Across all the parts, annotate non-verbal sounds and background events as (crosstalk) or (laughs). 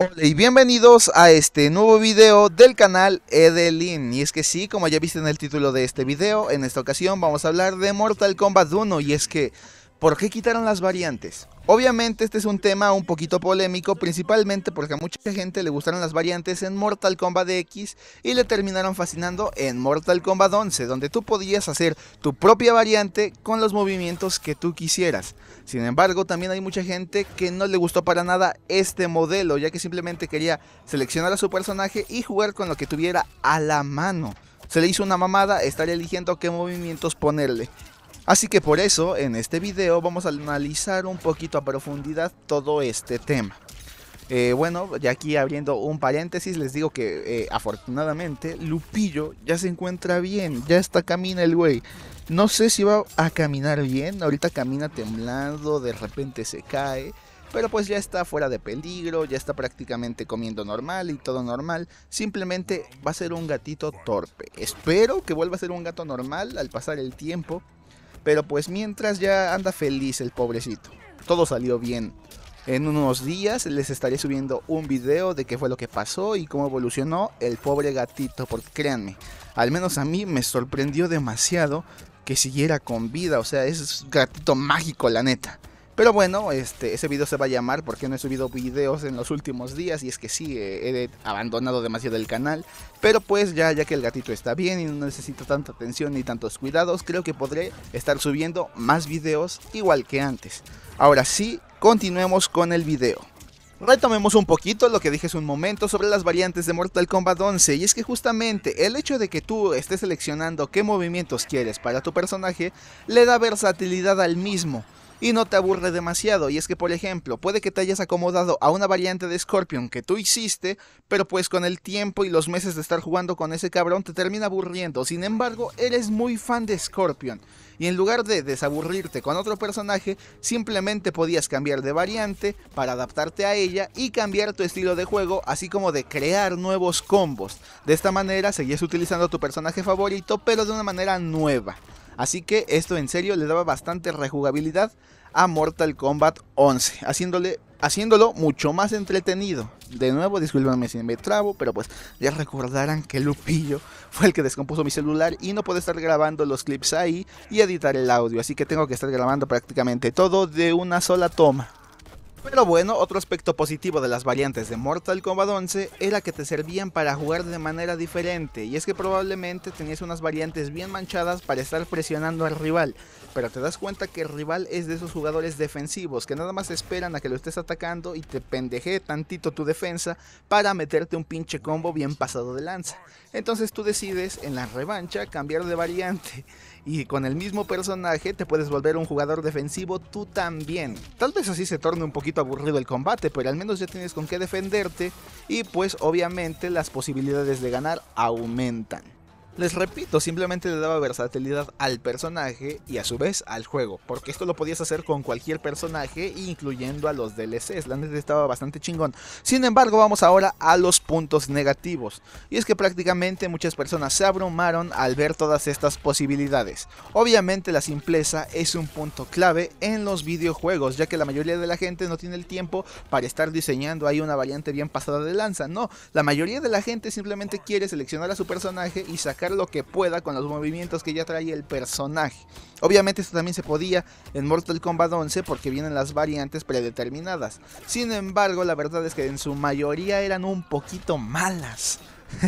Hola y bienvenidos a este nuevo video del canal Edelin Y es que sí, como ya viste en el título de este video, en esta ocasión vamos a hablar de Mortal Kombat 1 Y es que ¿Por qué quitaron las variantes? Obviamente este es un tema un poquito polémico, principalmente porque a mucha gente le gustaron las variantes en Mortal Kombat X y le terminaron fascinando en Mortal Kombat 11, donde tú podías hacer tu propia variante con los movimientos que tú quisieras. Sin embargo, también hay mucha gente que no le gustó para nada este modelo, ya que simplemente quería seleccionar a su personaje y jugar con lo que tuviera a la mano. Se le hizo una mamada estar eligiendo qué movimientos ponerle. Así que por eso en este video vamos a analizar un poquito a profundidad todo este tema. Eh, bueno, ya aquí abriendo un paréntesis, les digo que eh, afortunadamente Lupillo ya se encuentra bien, ya está camina el güey. No sé si va a caminar bien, ahorita camina temblando, de repente se cae, pero pues ya está fuera de peligro, ya está prácticamente comiendo normal y todo normal. Simplemente va a ser un gatito torpe. Espero que vuelva a ser un gato normal al pasar el tiempo pero pues mientras ya anda feliz el pobrecito. Todo salió bien. En unos días les estaré subiendo un video de qué fue lo que pasó y cómo evolucionó el pobre gatito, porque créanme, al menos a mí me sorprendió demasiado que siguiera con vida, o sea, es gatito mágico la neta. Pero bueno, este, ese video se va a llamar porque no he subido videos en los últimos días y es que sí, he abandonado demasiado el canal. Pero pues ya, ya que el gatito está bien y no necesito tanta atención ni tantos cuidados, creo que podré estar subiendo más videos igual que antes. Ahora sí, continuemos con el video. Retomemos un poquito lo que dije hace un momento sobre las variantes de Mortal Kombat 11 y es que justamente el hecho de que tú estés seleccionando qué movimientos quieres para tu personaje le da versatilidad al mismo y no te aburre demasiado. Y es que, por ejemplo, puede que te hayas acomodado a una variante de Scorpion que tú hiciste, pero pues con el tiempo y los meses de estar jugando con ese cabrón te termina aburriendo. Sin embargo, eres muy fan de Scorpion. Y en lugar de desaburrirte con otro personaje, simplemente podías cambiar de variante para adaptarte a ella y cambiar tu estilo de juego, así como de crear nuevos combos. De esta manera seguías utilizando tu personaje favorito, pero de una manera nueva. Así que esto en serio le daba bastante rejugabilidad a Mortal Kombat 11, haciéndole, haciéndolo mucho más entretenido. De nuevo, discúlpenme si me trabo, pero pues ya recordarán que Lupillo fue el que descompuso mi celular y no pude estar grabando los clips ahí y editar el audio, así que tengo que estar grabando prácticamente todo de una sola toma. Pero bueno, otro aspecto positivo de las variantes de Mortal Kombat 11 era que te servían para jugar de manera diferente, y es que probablemente tenías unas variantes bien manchadas para estar presionando al rival, pero te das cuenta que el rival es de esos jugadores defensivos que nada más esperan a que lo estés atacando y te pendeje tantito tu defensa para meterte un pinche combo bien pasado de lanza. Entonces tú decides en la revancha cambiar de variante y con el mismo personaje te puedes volver un jugador defensivo tú también. Tal vez así se torne un poquito aburrido el combate, pero al menos ya tienes con qué defenderte y pues obviamente las posibilidades de ganar aumentan. Les repito, simplemente le daba versatilidad al personaje y a su vez al juego, porque esto lo podías hacer con cualquier personaje, incluyendo a los DLCs, la neta estaba bastante chingón. Sin embargo, vamos ahora a los puntos negativos, y es que prácticamente muchas personas se abrumaron al ver todas estas posibilidades. Obviamente la simpleza es un punto clave en los videojuegos, ya que la mayoría de la gente no tiene el tiempo para estar diseñando ahí una variante bien pasada de lanza, no, la mayoría de la gente simplemente quiere seleccionar a su personaje y sacar lo que pueda con los movimientos que ya trae el personaje. Obviamente esto también se podía en Mortal Kombat 11 porque vienen las variantes predeterminadas. Sin embargo, la verdad es que en su mayoría eran un poquito malas. (laughs)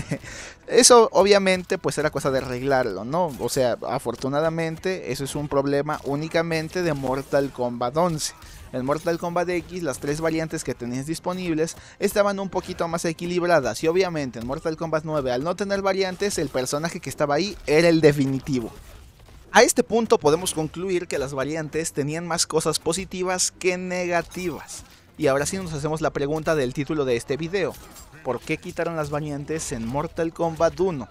eso obviamente pues era cosa de arreglarlo, ¿no? O sea, afortunadamente eso es un problema únicamente de Mortal Kombat 11. En Mortal Kombat X las tres variantes que tenías disponibles estaban un poquito más equilibradas y obviamente en Mortal Kombat 9 al no tener variantes el personaje que estaba ahí era el definitivo. A este punto podemos concluir que las variantes tenían más cosas positivas que negativas. Y ahora sí nos hacemos la pregunta del título de este video. ¿Por qué quitaron las variantes en Mortal Kombat 1?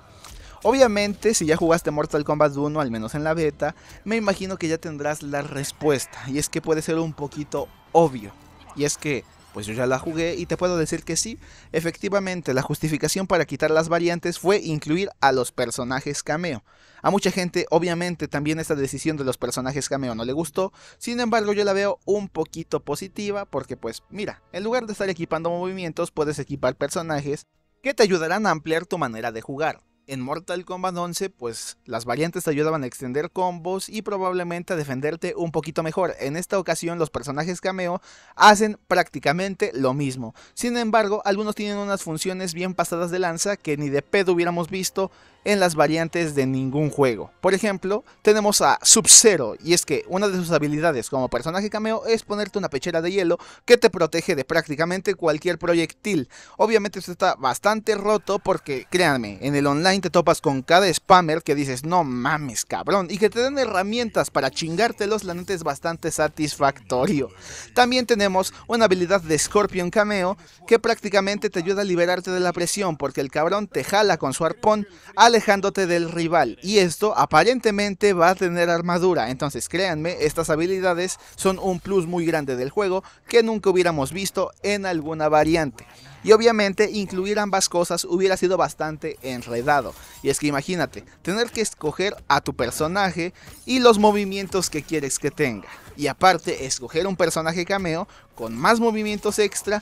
Obviamente, si ya jugaste Mortal Kombat 1, al menos en la beta, me imagino que ya tendrás la respuesta. Y es que puede ser un poquito obvio. Y es que, pues yo ya la jugué y te puedo decir que sí, efectivamente la justificación para quitar las variantes fue incluir a los personajes cameo. A mucha gente, obviamente, también esta decisión de los personajes cameo no le gustó, sin embargo yo la veo un poquito positiva porque pues mira, en lugar de estar equipando movimientos puedes equipar personajes que te ayudarán a ampliar tu manera de jugar. En Mortal Kombat 11, pues las variantes te ayudaban a extender combos y probablemente a defenderte un poquito mejor. En esta ocasión los personajes cameo hacen prácticamente lo mismo. Sin embargo, algunos tienen unas funciones bien pasadas de lanza que ni de pedo hubiéramos visto en las variantes de ningún juego. Por ejemplo, tenemos a Sub-Zero, y es que una de sus habilidades como personaje cameo es ponerte una pechera de hielo que te protege de prácticamente cualquier proyectil. Obviamente esto está bastante roto porque, créanme, en el online te topas con cada spammer que dices, no mames cabrón, y que te den herramientas para chingártelos, la neta es bastante satisfactorio. También tenemos una habilidad de Scorpion cameo que prácticamente te ayuda a liberarte de la presión porque el cabrón te jala con su arpón, a alejándote del rival. Y esto aparentemente va a tener armadura. Entonces créanme, estas habilidades son un plus muy grande del juego que nunca hubiéramos visto en alguna variante. Y obviamente incluir ambas cosas hubiera sido bastante enredado. Y es que imagínate, tener que escoger a tu personaje y los movimientos que quieres que tenga. Y aparte, escoger un personaje cameo con más movimientos extra,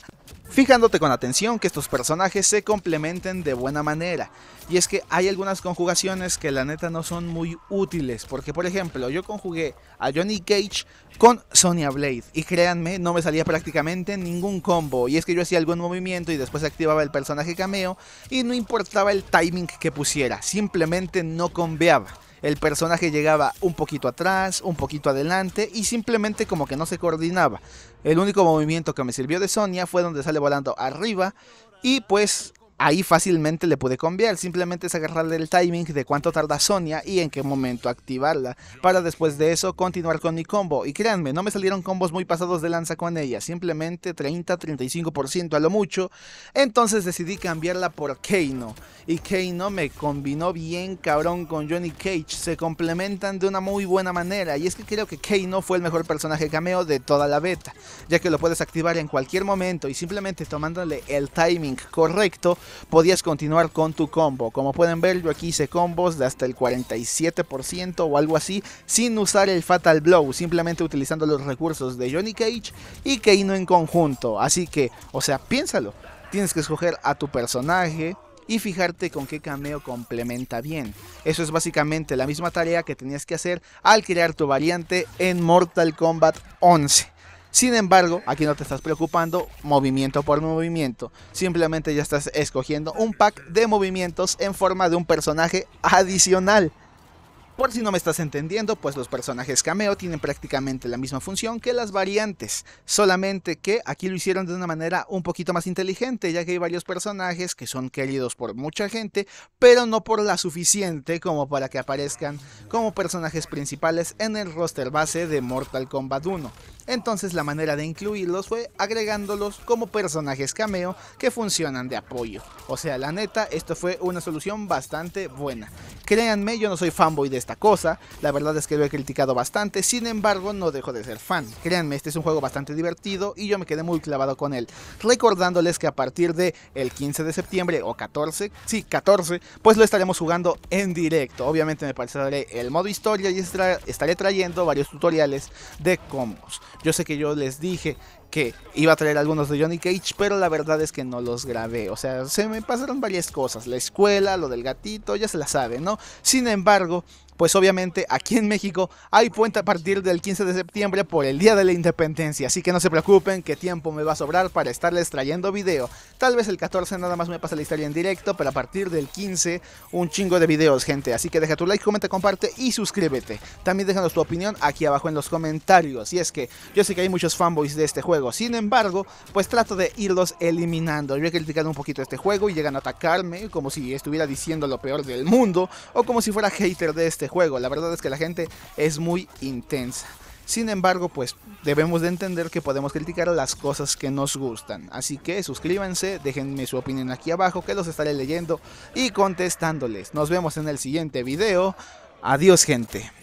fijándote con atención que estos personajes se complementen de buena manera. Y es que hay algunas conjugaciones que la neta no son muy útiles, porque por ejemplo, yo conjugué a Johnny Cage con Sonya Blade, y créanme, no me salía prácticamente ningún combo, y es que yo hacía algún movimiento y después activaba el personaje cameo y no importaba el timing que pusiera, simplemente no conveaba. El personaje llegaba un poquito atrás, un poquito adelante y simplemente como que no se coordinaba. El único movimiento que me sirvió de Sonia fue donde sale volando arriba y pues ahí fácilmente le pude cambiar. Simplemente es agarrarle el timing de cuánto tarda Sonia y en qué momento activarla. Para después de eso continuar con mi combo. Y créanme, no me salieron combos muy pasados de lanza con ella. Simplemente 30-35% a lo mucho. Entonces decidí cambiarla por Keino. Y Keino me combinó bien cabrón con Johnny Cage. Se complementan de una muy buena manera. Y es que creo que Keino fue el mejor personaje cameo de toda la beta. Ya que lo puedes activar en cualquier momento y simplemente tomándole el timing correcto podías continuar con tu combo. Como pueden ver, yo aquí hice combos de hasta el 47% o algo así, sin usar el Fatal Blow, simplemente utilizando los recursos de Johnny Cage y Keino en conjunto. Así que, o sea, piénsalo. Tienes que escoger a tu personaje, y fijarte con qué cameo complementa bien. Eso es básicamente la misma tarea que tenías que hacer al crear tu variante en Mortal Kombat 11. Sin embargo, aquí no te estás preocupando movimiento por movimiento, simplemente ya estás escogiendo un pack de movimientos en forma de un personaje adicional. Por si no me estás entendiendo, pues los personajes cameo tienen prácticamente la misma función que las variantes, solamente que aquí lo hicieron de una manera un poquito más inteligente, ya que hay varios personajes que son queridos por mucha gente, pero no por la suficiente como para que aparezcan como personajes principales en el roster base de Mortal Kombat 1 entonces la manera de incluirlos fue agregándolos como personajes cameo que funcionan de apoyo. O sea, la neta, esto fue una solución bastante buena. Créanme, yo no soy fanboy de esta cosa, la verdad es que lo he criticado bastante, sin embargo no dejo de ser fan. Créanme, este es un juego bastante divertido y yo me quedé muy clavado con él, recordándoles que a partir de el 15 de septiembre o 14, sí, 14, pues lo estaremos jugando en directo. Obviamente me pasaré el modo historia y estaré trayendo varios tutoriales de combos. Yo sé que yo les dije que iba a traer algunos de Johnny Cage, pero la verdad es que no los grabé. O sea, se me pasaron varias cosas. La escuela, lo del gatito, ya se la sabe, ¿no? Sin embargo, pues obviamente aquí en México hay puente a partir del 15 de septiembre por el Día de la Independencia, así que no se preocupen que tiempo me va a sobrar para estarles trayendo video. Tal vez el 14 nada más me pasa la historia en directo, pero a partir del 15 un chingo de videos, gente, así que deja tu like, comenta, comparte y suscríbete. También déjanos tu opinión aquí abajo en los comentarios, y es que yo sé que hay muchos fanboys de este juego, sin embargo, pues trato de irlos eliminando. Yo he criticado un poquito este juego y llegan a atacarme como si estuviera diciendo lo peor del mundo o como si fuera hater de este juego. La verdad es que la gente es muy intensa. Sin embargo, pues debemos de entender que podemos criticar las cosas que nos gustan. Así que suscríbanse, déjenme su opinión aquí abajo que los estaré leyendo y contestándoles. Nos vemos en el siguiente video. Adiós gente.